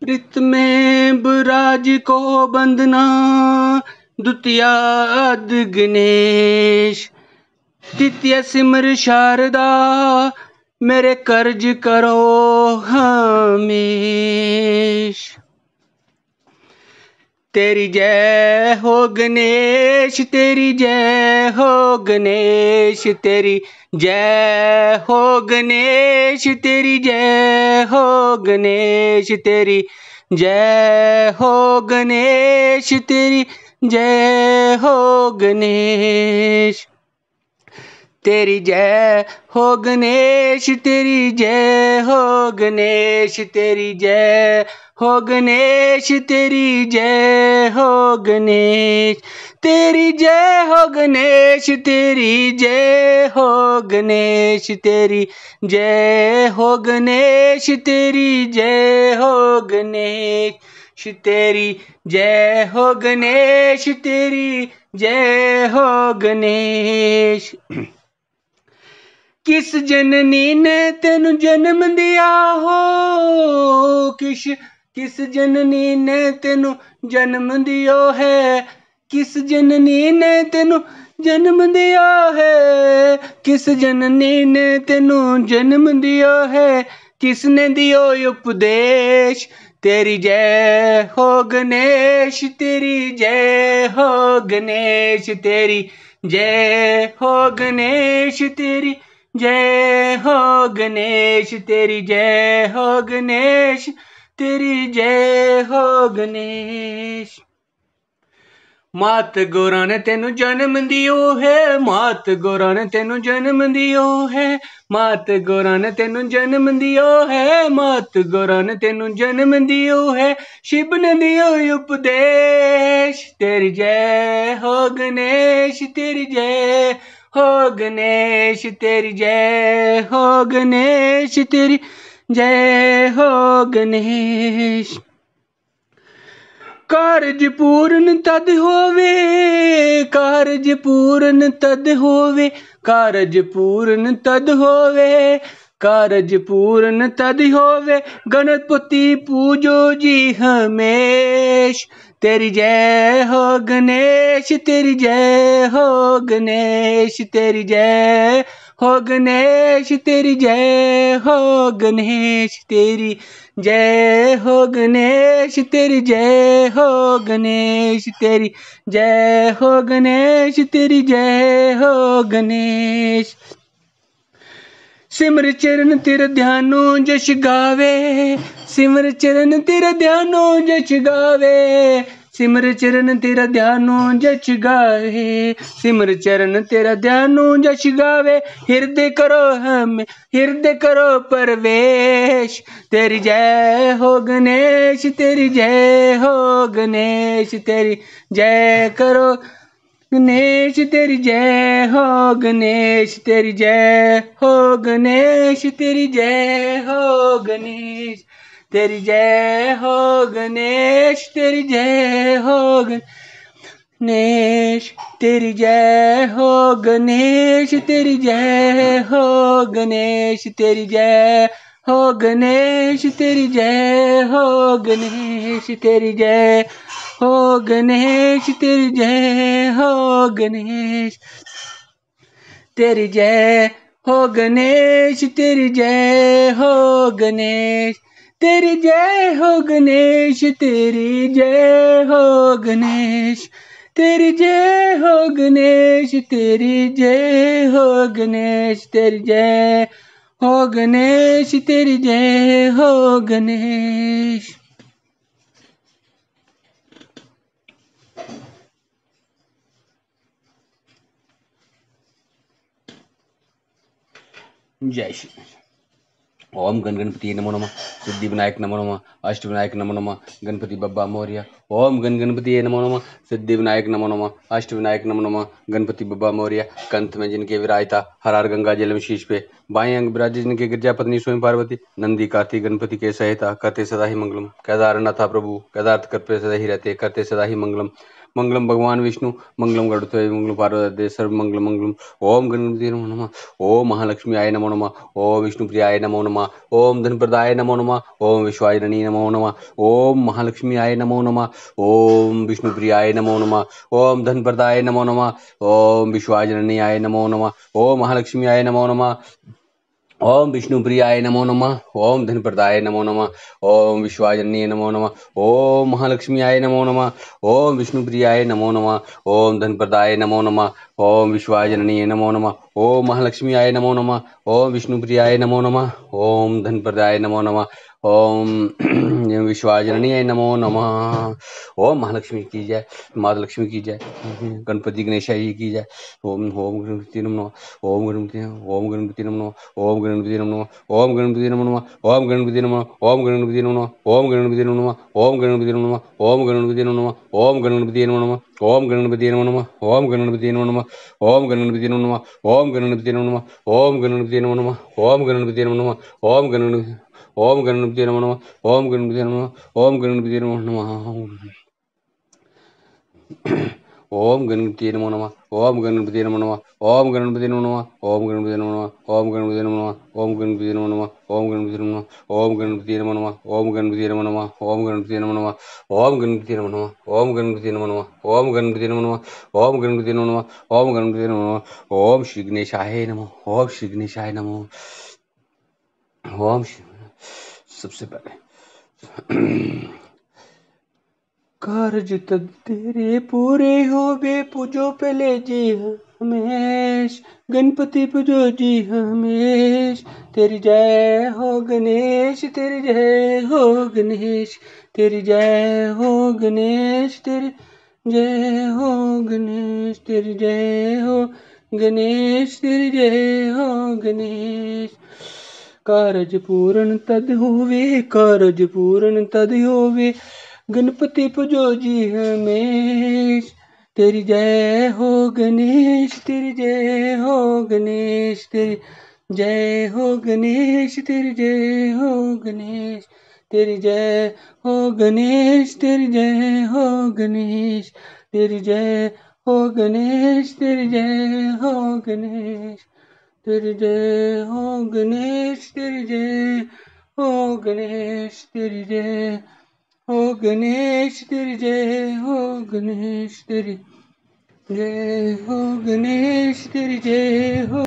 प्रीत में बुराज को बंदना द्वितीयाद गणेश तृतीय सिमर शारदा मेरे कर्ज करो हमेश तेरी जय हो गणेश तेरी जय हो गणेश तेरी जय हो गणेश तेरी जय हो गणेश तेरी जय हो गणेश तेरी जय हो गणेश तेरी जय हो गणेश तेरी जय हो गणेश तेरी जय हो गणेश तेरी जय हो गणेश तेरी जय हो गणेश तेरी जय हो गणेश तेरी जय हो गणेश तेरी जय हो गणेश तेरी जय हो गणेश तेरी जय हो गणेश किस जननी ने तेन जन्म ਦਿਆ ਹੋ किस ਕਿਸ ਜਨਨੀ ਨੇ ਤੈਨੂੰ ਜਨਮ ਦਿਓ ਹੈ किस जननी ने तेन जन्म दिया है किस जननी ने तेन जन्म दिया है किसने दियो उपदेश तेरी जय हो गणेश तेरी जय हो गणेश तेरी जय हो गणेश तेरी ਜੈ ਹੋ ਗਣੇਸ਼ ਤੇਰੀ ਜੈ ਹੋ ਗਣੇਸ਼ ਤੇਰੀ ਜੈ ਹੋ ਗਣੇਸ਼ ਮਾਤ ਗੋਰਾਂ ਨੇ ਤੈਨੂੰ ਜਨਮ ਦਿਓ ਹੈ ਮਾਤ ਗੋਰਾਂ ਨੇ ਤੈਨੂੰ ਜਨਮ ਦਿਓ ਹੈ ਮਾਤ ਗੋਰਾਂ ਨੇ ਤੈਨੂੰ ਜਨਮ ਦਿਓ ਹੈ ਮਾਤ ਗੋਰਾਂ ਨੇ ਤੈਨੂੰ ਜਨਮ ਦਿਓ ਹੈ ਸ਼ਿਵ ਨੇ ਦਿਓ ਉਪਦੇਸ਼ ਤੇਰੀ ਜੈ ਹੋ ਗਣੇਸ਼ ਤੇਰੀ ਜੈ ਹੋ ਗਣੇਸ਼ ਤੇਰੀ ਜੈ ਹੋ ਗਣੇਸ਼ ਤੇਰੀ ਜੈ ਹੋ ਗਣੇਸ਼ ਕਾਰਜ ਪੂਰਨ ਤਦ ਹੋਵੇ ਕਾਰਜ ਪੂਰਨ ਤਦ ਹੋਵੇ ਕਾਰਜ ਪੂਰਨ ਤਦ ਹੋਵੇ ਕਾਰਜ ਪੂਰਨ ਤਦ ਹੋਵੇ ਗਣਪਤੀ ਪੂਜੋ ਜੀ ਹਮੇਸ਼ तेरी जय हो गणेश तेरी जय हो गणेश तेरी जय हो गणेश तेरी जय हो गणेश तेरी जय हो गणेश तेरी जय हो गणेश तेरी जय हो गणेश तेरी जय हो गणेश ਸਿਮਰ ਚਰਨ ਤੇਰੇ ਧਿਆਨੋ ਜਸ ਗਾਵੇ ਸਿਮਰ ਚਰਨ ਤੇਰੇ ਧਿਆਨੋ ਜਸ ਗਾਵੇ ਸਿਮਰ ਚਰਨ ਤੇਰਾ ਧਿਆਨੋ ਜਸ ਗਾਵੇ ਸਿਮਰ ਚਰਨ ਤੇਰਾ ਧਿਆਨੋ ਜਸ ਗਾਵੇ ਹਿਰਦੇ ਕਰੋ ਹਮ ਹਿਰਦੇ ਕਰੋ ਪਰਵੇਸ਼ ਤੇਰੀ ਜੈ ਹੋ ਗਣੇਸ਼ ਤੇਰੀ ਜੈ ਹੋ ਗਣੇਸ਼ ਤੇਰੀ ਜੈ ਕਰੋ गणेश तेरी जय हो गणेश तेरी जय हो गणेश तेरी जय हो गणेश तेरी जय हो गणेश तेरी जय हो गणेश तेरी जय हो गणेश तेरी जय हो गणेश तेरी जय हो गणेश तेरी जय हो गणेश तेरी जय हो गणेश तेरी जय हो गणेश तेरी जय हो गणेश तेरी जय हो गणेश तेरी जय हो गणेश तेरी जय हो गणेश तेरी जय हो गणेश तेरी जय हो गणेश तेरी जय हो गणेश तेरी जय हो गणेश जय श्री ओम गण गणपति नमो नम सिद्धि विनायक नमो नम अष्ट विनायक नमो नम गणपति बब्बा मौर्य ओम गण गणपति नमो नम सिद्धि विनायक नमो नम अष्ट विनायक नमो नम गणपति बब्बा मौर्य कंथ में जिनके विरायता हरार गंगा जल में शीश पे बाई अंग विराज जिनके गिरजा पत्नी स्वयं पार्वती नंदी कार्तिक गणपति के सहिता करते सदा ही मंगलम केदारनाथा प्रभु केदार्थ कृपे सदा ही रहते करते सदा ही मंगलम मंगलम भगवान विष्णु मंगलम गणपति मंगल पार्वती सर्व मंगल मंगलम ओम गणपति नमो नम ओम महालक्ष्मी आय नमो नम ओम विष्णु प्रियाय नमो नम ओम धनप्रदाय नमो नम ओम विश्वायरणी नमो नम ओम महालक्ष्मी आय नमो नम ओम विष्णु प्रियाय नमो नम ओम धनप्रदाय नमो नम ओम विश्वाजननी आय नमो नम ओम महालक्ष्मी आय नमो नम ओम विष्णुप्रियाय नमो नमः ओम धनप्रदाय नमो नम ओम विश्वाजन्य नमो नमः ओम महालक्ष्मीयाय नमो नम ओम विष्णुप्रियाय नमो नमः ओम धनप्रदाय नमो नम ओम विश्वाजननीय नमो नमः ओम महालक्ष्मीयाय नमो नम ओम विष्णुप्रियाय नमो नमः ओम धनप्रदाय नमो नमः ओम विश्वाजननीय नमो नमः ओम महालक्ष्मी की जय माता लक्ष्मी की जय गणपति गणेशाय जी की जय ओम ओम गणपति नम ओम गणपति ओम गणपति नम ओम गणपति नम ओम गणपति नम ओम गणपति नम ओम गणपति नम ओम गणपति नम ओम गणपति नम ओम गणपति नम ओम गणपति नम ഓം ഗണപതിയെ നമ നമ ഓം ഗണപതിയെ നമ നമ ഓം ഗണപതിയെ നമ നമ ഓം ഗണപതിയെ നമ നമ ഓം ഗണപതിയെ നമ നമ ഓം ഗണപതിയെ നമ നമ ഓം ഗണപതി ओम गणपति नम नम ओम गणपति नम ओम गणपति नम नम ओम गणपति नमो नम ओम गणपति नमो नम ओम गणपति नमो नम ओम गणपति नमो नम ओम गणपति नमो नम ओम गणपति नमो नम ओम गणपति नमो नम ओम गणपति नमो नम ओम गणपति नमो नम ओम गणपति नमो नम ओम गणपति नमो नम ओम गणपति नमो नम ओम गणपति नमो नम ओम गणपति नमो नम ओम गणपति नमो नम ओम श्री गणेशाय नमो ओम श्री गणेशाय नमो ओम श्री सबसे पहले कार्य तक तो तेरे पूरे हो बे पूजो पहले जी हमेश गणपति पूजो जी हमेश तेरी जय हो गणेश तेरी जय हो गणेश तेरी जय हो गणेश तेरी जय हो गणेश तेरी जय हो गणेश तेरी जय हो गणेश कारज पूर्ण तद होवे कारज पूर्ण तद होवे गणपति पुजो जी हमेश तेरी जय हो गणेश तेरी जय हो गणेश तेरी जय हो गणेश तेरी जय हो गणेश तेरी जय हो गणेश तेरी जय हो गणेश तेरी जय हो गणेश तेरी जय हो Ganesh deride, o güneş deride, o güneş deride, o güneş deride, o güneş deride, o güneş deride, o